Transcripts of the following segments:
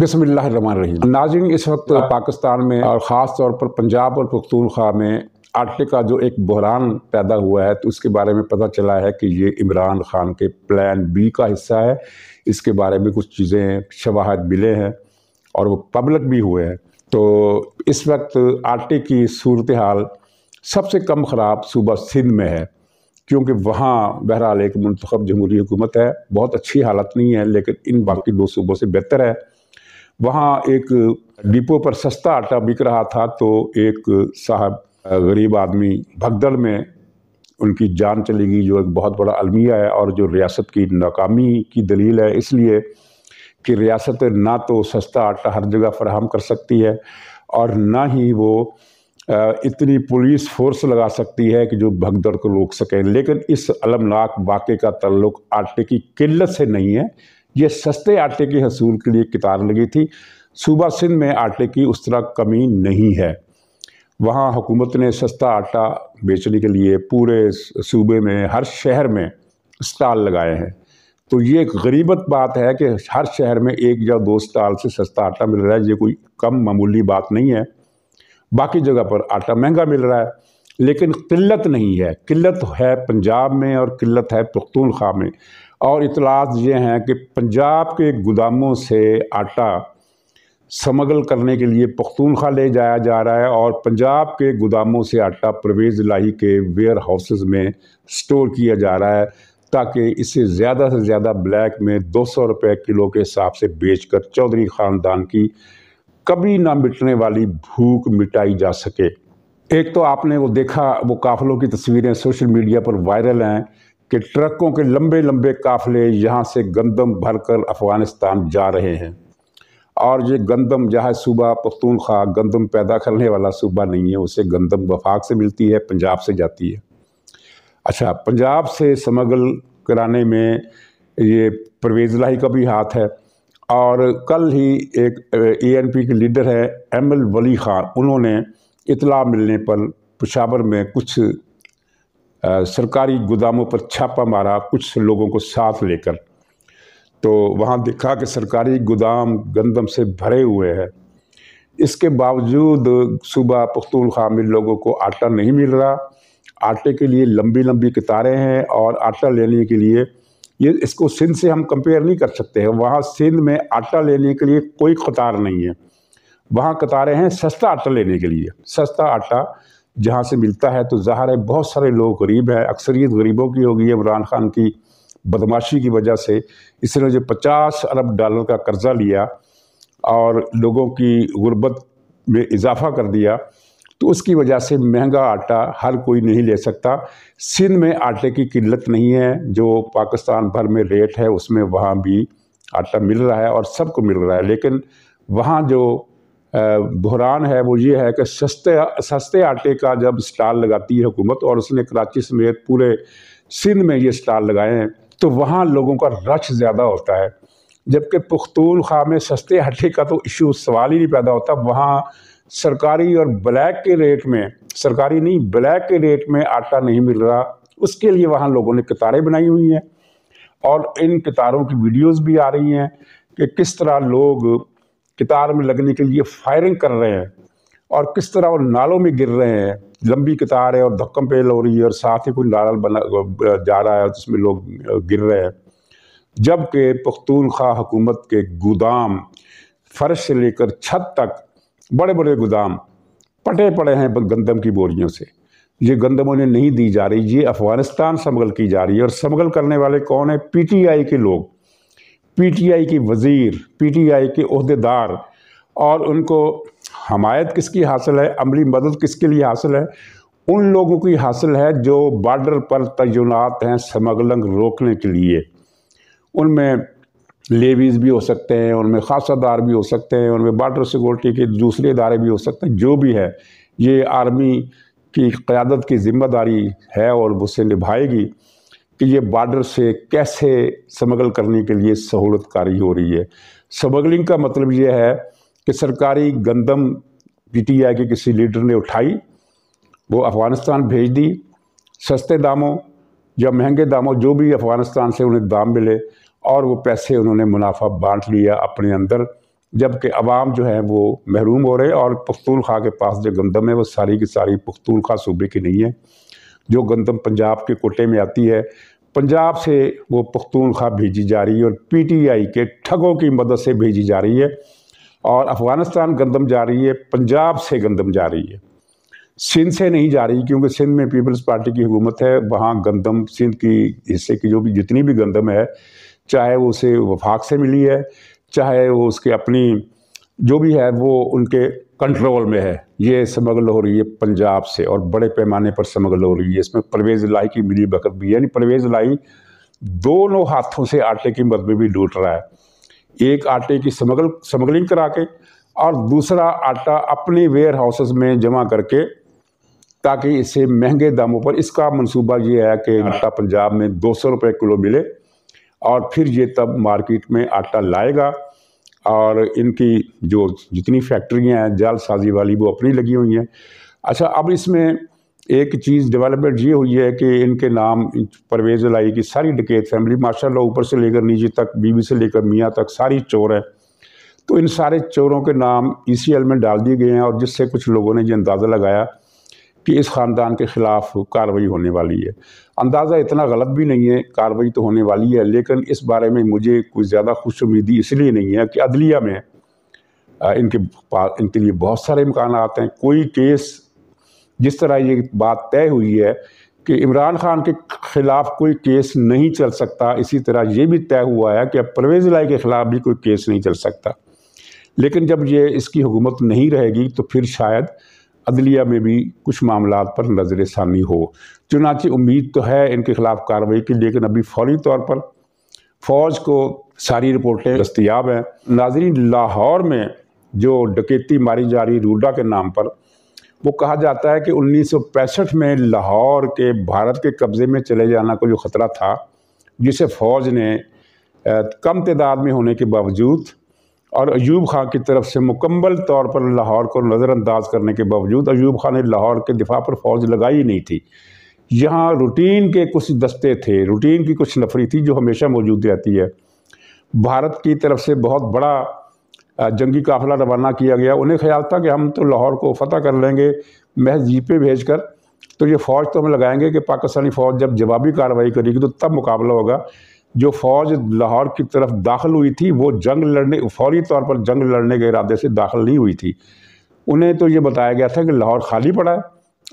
बिसमिल्ल नाजिन इस वक्त पाकिस्तान में और ख़ास तौर पर पंजाब और पख्तूनख्वा में आटे का जो एक बहरान पैदा हुआ है तो उसके बारे में पता चला है कि ये इमरान खान के प्लान बी का हिस्सा है इसके बारे में कुछ चीज़ें शवाहद मिले हैं और वो पब्लिक भी हुए हैं तो इस वक्त आटे की सूरत हाल सबसे कम ख़राब सूबा सिंध में है क्योंकि वहाँ बहरहाल एक मंतख जमहूरी हुकूमत है बहुत अच्छी हालत नहीं है लेकिन इन बाकी दो सूबों से बेहतर है वहाँ एक डिपो पर सस्ता आटा बिक रहा था तो एक साहब गरीब आदमी भगदड़ में उनकी जान चली गई जो एक बहुत बड़ा अलमिया है और जो रियासत की नाकामी की दलील है इसलिए कि रियासत ना तो सस्ता आटा हर जगह फराहम कर सकती है और ना ही वो इतनी पुलिस फोर्स लगा सकती है कि जो भगदड़ को रोक सकें लेकिन इस अलमनाक वाक़े का तल्लुक आटे की किल्लत से नहीं है ये सस्ते आटे के हसूल के लिए कतार लगी थी सूबा सिंध में आटे की उस तरह कमी नहीं है वहाँ हुकूमत ने सस्ता आटा बेचने के लिए पूरे सूबे में हर शहर में स्टाल लगाए हैं तो ये एक गरीबत बात है कि हर शहर में एक या दो स्टाल से सस्ता आटा मिल रहा है ये कोई कम मामूली बात नहीं है बाकी जगह पर आटा महंगा मिल रहा है लेकिन किल्लत नहीं है किल्लत है पंजाब में और किल्लत है पख्तूनख्वा में और इतलात ये हैं कि पंजाब के गोदामों से आटा समगल करने के लिए पख्तूनखा ले जाया जा रहा है और पंजाब के गोदामों से आटा परवेज़ लाही के वेयर हाउसेज में स्टोर किया जा रहा है ताकि इसे ज़्यादा से ज़्यादा ब्लैक में दो सौ रुपये किलो के हिसाब से बेच कर चौधरी ख़ानदान की कभी ना मिटने वाली भूख मिटाई जा सके एक तो आपने वो देखा वो काफलों की तस्वीरें सोशल मीडिया पर वायरल हैं कि ट्रकों के लंबे लंबे काफ़ले यहाँ से गंदम भरकर अफ़गानिस्तान जा रहे हैं और ये गंदम जहाँ सूबा पख्तूनख्वा गंदम पैदा करने वाला सूबा नहीं है उसे गंदम वफाक से मिलती है पंजाब से जाती है अच्छा पंजाब से समगल कराने में ये परवेज़ लाही का भी हाथ है और कल ही एक एएनपी के लीडर है एम एल वली ख़ान उन्होंने इतला मिलने पर पशावर में कुछ सरकारी गोदामों पर छापा मारा कुछ लोगों को साथ लेकर तो वहाँ देखा कि सरकारी गोदाम गंदम से भरे हुए हैं इसके बावजूद सुबह पख्तूनख्वा में लोगों को आटा नहीं मिल रहा आटे के लिए लंबी लंबी कतारें हैं और आटा लेने के लिए ये इसको सिंध से हम कंपेयर नहीं कर सकते हैं वहाँ सिंध में आटा लेने के लिए कोई कतार नहीं है वहाँ कतारें हैं सस्ता आटा लेने के लिए सस्ता आटा जहाँ से मिलता है तो ज़ाहिर है बहुत सारे लोग गरीब हैं अक्सरियत गरीबों की होगी इमरान खान की बदमाशी की वजह से इसने जो 50 अरब डॉलर का कर्ज़ा लिया और लोगों की गुर्बत में इजाफा कर दिया तो उसकी वजह से महंगा आटा हर कोई नहीं ले सकता सिंध में आटे की किल्लत नहीं है जो पाकिस्तान भर में रेट है उसमें वहाँ भी आटा मिल रहा है और सबको मिल रहा है लेकिन वहाँ जो बहरान है वो ये है कि सस्ते सस्ते आटे का जब स्टाल लगाती है हुकूमत और उसने कराची समेत पूरे सिंध में ये स्टाल लगाए हैं तो वहाँ लोगों का रश ज़्यादा होता है जबकि पुख्तून खा में सस्ते आटे का तो इशू सवाल ही नहीं पैदा होता वहाँ सरकारी और ब्लैक के रेट में सरकारी नहीं ब्लैक के रेट में आटा नहीं मिल रहा उसके लिए वहाँ लोगों ने कतारें बनाई हुई हैं और इन कतारों की वीडियोज़ भी आ रही हैं कि किस तरह लोग कतार में लगने के लिए फायरिंग कर रहे हैं और किस तरह वो नालों में गिर रहे हैं लंबी कतार है और धक्कम पेल हो रही है और साथ ही कोई नारल बना जा रहा है जिसमें लोग गिर रहे हैं जबकि पख्तूनख्वा हुकूमत के गोदाम फर्श से लेकर छत तक बड़े बड़े गोदाम पटे पड़े हैं गंदम की बोरियों से ये गंदम उन्हें नहीं दी जा रही ये अफ़गानिस्तान समगल की जा रही है और समगल करने वाले कौन है पीटीआई के लोग पीटीआई की वज़ीर पीटीआई के अहदेदार और उनको हमायत किसकी हासिल है अमली मदद किसके लिए हासिल है उन लोगों की हासिल है जो बॉर्डर पर तैनात हैं समगलंग रोकने के लिए उनमें लेवीज़ भी हो सकते हैं उनमें खासादार भी हो सकते हैं उनमें बॉर्डर सिक्योरिटी के दूसरे इदारे भी हो सकते हैं जो भी है ये आर्मी की क़्यादत की ज़िम्मेदारी है और उससे निभाएगी कि ये बॉर्डर से कैसे स्मगल करने के लिए सहूलत कारी हो रही है स्मगलिंग का मतलब ये है कि सरकारी गंदम पीटीआई के किसी लीडर ने उठाई वो अफ़गानिस्तान भेज दी सस्ते दामों या महंगे दामों जो भी अफ़गानिस्तान से उन्हें दाम मिले और वो पैसे उन्होंने मुनाफा बांट लिया अपने अंदर जबकि आवाम जो है वो महरूम हो रहे और पख्तूनख्वा के पास जो गंदम है वो सारी की सारी पख्तूनख्वा सूबे की नहीं है जो गंदम पंजाब के कोटे में आती है पंजाब से वो पख्तूनख्वा भेजी जा रही है और पीटीआई के ठगों की मदद से भेजी जा रही है और अफ़गानिस्तान गंदम जा रही है पंजाब से गंदम जा रही है सिंध से नहीं जा रही क्योंकि सिंध में पीपल्स पार्टी की हुकूमत है वहाँ गंदम सिंध की हिस्से की जो भी जितनी भी गंदम है चाहे वो उसे वफाक से मिली है चाहे वो उसके अपनी जो भी है वो उनके कंट्रोल में है ये स्मगल हो रही है पंजाब से और बड़े पैमाने पर स्मगल हो रही है इसमें परवेज़ लाई की मिली बकत भी यानी परवेज़ लाई दोनों हाथों से आटे की मद में भी लूट रहा है एक आटे की स्मगल स्मगलिंग करा के और दूसरा आटा अपने वेयर हाउसेस में जमा करके ताकि इसे महंगे दामों पर इसका मंसूबा ये है कि हाँ। आटा पंजाब में दो सौ रुपये किलो मिले और फिर ये तब मार्केट में आटा लाएगा और इनकी जो जितनी फैक्ट्रियाँ हैं जालसाजी वाली वो अपनी लगी हुई हैं अच्छा अब इसमें एक चीज़ डेवलपमेंट ये हुई है कि इनके नाम परवेज़ लाई की सारी डकेत फैमिली माशा ऊपर से लेकर नीचे तक बीवी से लेकर मियाँ तक सारी चोर है तो इन सारे चोरों के नाम ई में डाल दिए गए हैं और जिससे कुछ लोगों ने ये अंदाज़ा लगाया कि इस ख़ानदान के ख़िलाफ़ कार्रवाई होने वाली है अंदाज़ा इतना गलत भी नहीं है कार्रवाई तो होने वाली है लेकिन इस बारे में मुझे कोई ज़्यादा खुश उम्मीदी इसलिए नहीं है कि अदलिया में इनके पास इनके लिए बहुत सारे इम्कान हैं कोई केस जिस तरह ये बात तय हुई है कि इमरान खान के ख़िलाफ़ कोई केस नहीं चल सकता इसी तरह ये भी तय हुआ है कि अब परवेज़ लाई के ख़िलाफ़ भी कोई केस नहीं चल सकता लेकिन जब ये इसकी हुकूमत नहीं रहेगी तो फिर शायद अदलिया में भी कुछ मामला पर नज़र षानी हो चुनाची उम्मीद तो है इनके खिलाफ कार्रवाई की लेकिन अभी फौरी तौर पर फ़ौज को सारी रिपोर्टें दस्तियाब हैं नाजरीन लाहौर में जो डकेती मारी जा रही रूडा के नाम पर वो कहा जाता है कि उन्नीस में लाहौर के भारत के कब्ज़े में चले जाना को जो ख़तरा था जिसे फ़ौज ने कम तादाद में होने के बावजूद और अयूब खां की तरफ से मुकम्मल तौर पर लाहौर को नज़रअंदाज करने के बावजूद अयूब खां ने लाहौर के दिफा पर फौज लगाई नहीं थी यहाँ रूटीन के कुछ दस्ते थे रूटीन की कुछ नफरी थी जो हमेशा मौजूद रहती है भारत की तरफ से बहुत बड़ा जंगी काफिला रवाना किया गया उन्हें ख्याल था कि हम तो लाहौर को फतह कर लेंगे महज जीपें भेज कर तो ये फ़ौज तो हम लगाएंगे कि पाकिस्तानी फ़ौज जब जवाबी कार्रवाई करेगी तो तब मुकाबला होगा जो फौज लाहौर की तरफ दाखिल हुई थी वो जंग लड़ने फौरी तौर पर जंग लड़ने के इरादे से दाखिल नहीं हुई थी उन्हें तो ये बताया गया था कि लाहौर खाली पड़ा है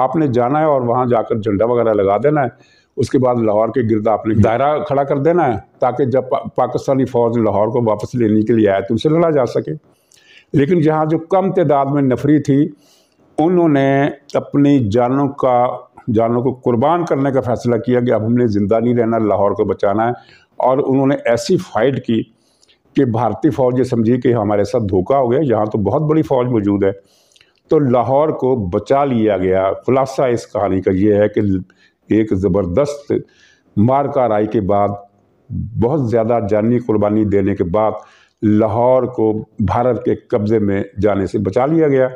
आपने जाना है और वहाँ जाकर झंडा वगैरह लगा देना है उसके बाद लाहौर के गिरदा आपने दायरा खड़ा कर देना है ताकि जब पा, पाकिस्तानी फ़ौज लाहौर को वापस लेने के लिए आए तो उनसे लड़ा जा सके लेकिन जहाँ जो कम तदाद में नफरी थी उन्होंने अपनी जानों का जानों को कुर्बान करने का फैसला किया कि अब हमने ज़िंदा नहीं रहना लाहौर को बचाना है और उन्होंने ऐसी फाइट की कि भारतीय फ़ौज ये समझी कि हमारे साथ धोखा हो गया यहाँ तो बहुत बड़ी फ़ौज मौजूद है तो लाहौर को बचा लिया गया खुलासा इस कहानी का ये है कि एक ज़बरदस्त मार कार्रवाई के बाद बहुत ज़्यादा जानी कुर्बानी देने के बाद लाहौर को भारत के कब्ज़े में जाने से बचा लिया गया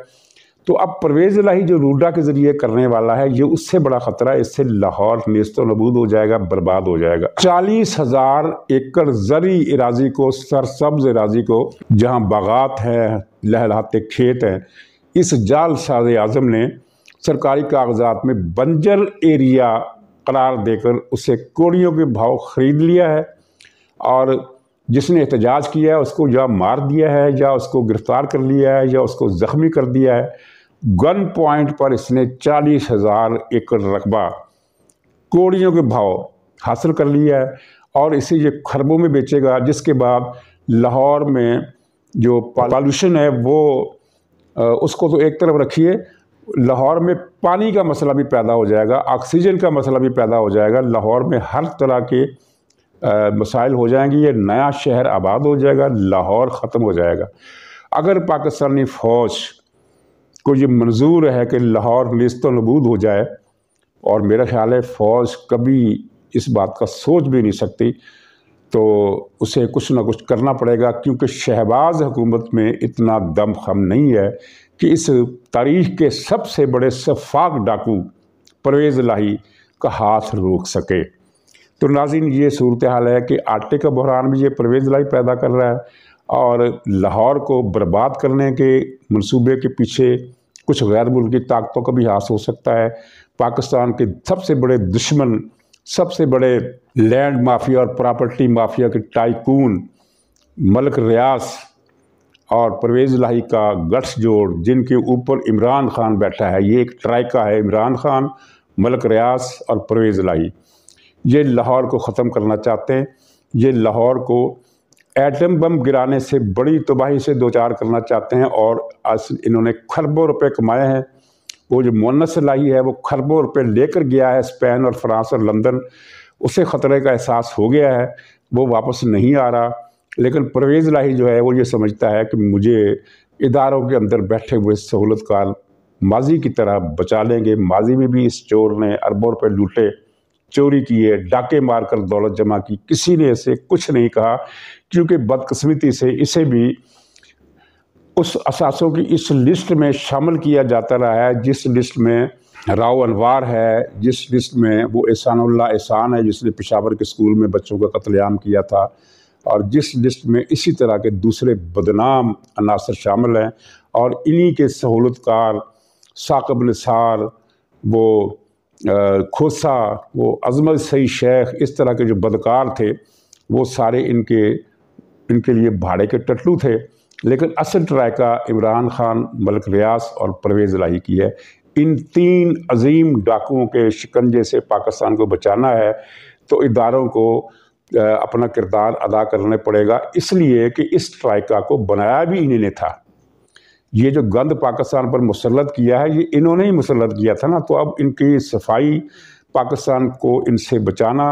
तो अब परवेज़ लाही जो रूडा के ज़रिए करने वाला है ये उससे बड़ा ख़तरा इससे लाहौर नेस्त नबूद हो जाएगा बर्बाद हो जाएगा चालीस हज़ार एकड़ जरी इराजी को सरसब्ज इराजी को जहाँ बागात हैं लहलाते खेत हैं इस जाल साज आज़म ने सरकारी कागजात में बंजर एरिया करार देकर उसे कोड़ियों के भाव ख़रीद लिया है और जिसने एहतजाज किया है उसको या मार दिया है या उसको गिरफ़्तार कर लिया है या उसको ज़ख्मी कर दिया है गन पॉइंट पर इसने चालीस हज़ार एकड़ रकबा कोड़ियों के भाव हासिल कर लिया है और इसे ये खरबों में बेचेगा जिसके बाद लाहौर में जो पॉल्यूशन है वो उसको तो एक तरफ रखिए लाहौर में पानी का मसला भी पैदा हो जाएगा ऑक्सीजन का मसला भी पैदा हो जाएगा लाहौर में हर तरह के मसाइल हो जाएंगे ये नया शहर आबाद हो जाएगा लाहौर ख़त्म हो जाएगा अगर पाकिस्तानी फ़ौज को ये मंजूर है कि लाहौर नस्त तो नबूद हो जाए और मेरा ख्याल है फ़ौज कभी इस बात का सोच भी नहीं सकती तो उसे कुछ ना कुछ करना पड़ेगा क्योंकि शहबाज हुकूमत में इतना दम खम नहीं है कि इस तारीख के सबसे बड़े शफाक डाकू परवेज़ लाही का हाथ रोक सके तो नाजिन ये सूरत हाल है कि आटे का बहरान भी ये परवेज़ लाही पैदा कर रहा है और लाहौर को बर्बाद करने के मनसूबे के पीछे कुछ गैर मुल्की ताकतों का भी हाथ हो सकता है पाकिस्तान के सबसे बड़े दुश्मन सबसे बड़े लैंड माफिया और प्रॉपर्टी माफिया के टाइकून मलक रियास और परवेज़ लाही का गठजोड़ जिनके ऊपर इमरान खान बैठा है ये एक ट्राइका है इमरान खान मलक रियास और परवेज़ लाही ये लाहौर को ख़त्म करना चाहते हैं ये लाहौर को एटम बम गिराने से बड़ी तबाही से दो चार करना चाहते हैं और आज इन्होंने खरबों रुपए कमाए हैं वो जो मोनस लाई है वो खरबों रुपए लेकर गया है स्पेन और फ्रांस और लंदन उसे ख़तरे का एहसास हो गया है वो वापस नहीं आ रहा लेकिन परवेज़ लाही जो है वो ये समझता है कि मुझे इदारों के अंदर बैठे हुए सहूलतकार माजी की तरह बचा लेंगे माजी में भी इस चोर ने अरबों रुपये लूटे चोरी की है डाके मारकर दौलत जमा की किसी ने इसे कुछ नहीं कहा क्योंकि बदकस्मती से इसे भी उस असासों की इस लिस्ट में शामिल किया जाता रहा है जिस लिस्ट में राव अनवार है जिस लिस्ट में वो एहसानल्ला एहसान है जिसने पिशावर के स्कूल में बच्चों का कत्लेआम किया था और जिस लिस्ट में इसी तरह के दूसरे बदनाम अनासर शामिल हैं और इन्हीं के सहूलतकार साकब निसार वो खोसा वो अजमत सही शेख इस तरह के जो बदकार थे वो सारे इनके इनके लिए भाड़े के टटलू थे लेकिन असल ट्रायका इमरान खान मलक रियास और परवेज़ लाही की है इन तीन अजीम डाकुओं के शिकंजे से पाकिस्तान को बचाना है तो इदारों को अपना किरदार अदा करना पड़ेगा इसलिए कि इस ट्रायका को बनाया भी इन्हीं ने था ये जो गंद पाकिस्तान पर मुसलत किया है ये इन्होंने ही मुसलत किया था ना तो अब इनकी सफाई पाकिस्तान को इनसे बचाना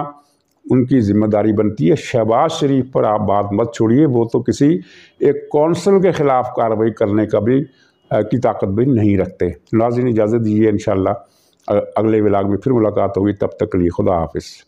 उनकी ज़िम्मेदारी बनती है शहबाज शरीफ पर आप बात मत छोड़िए वो तो किसी एक कौंसल के ख़िलाफ़ कार्रवाई करने का भी आ, की ताकत भी नहीं रखते नाजिन इजाज़त दीजिए इन अगले विलाग में फिर मुलाकात होगी तब तक लिए खुदा हाफिज़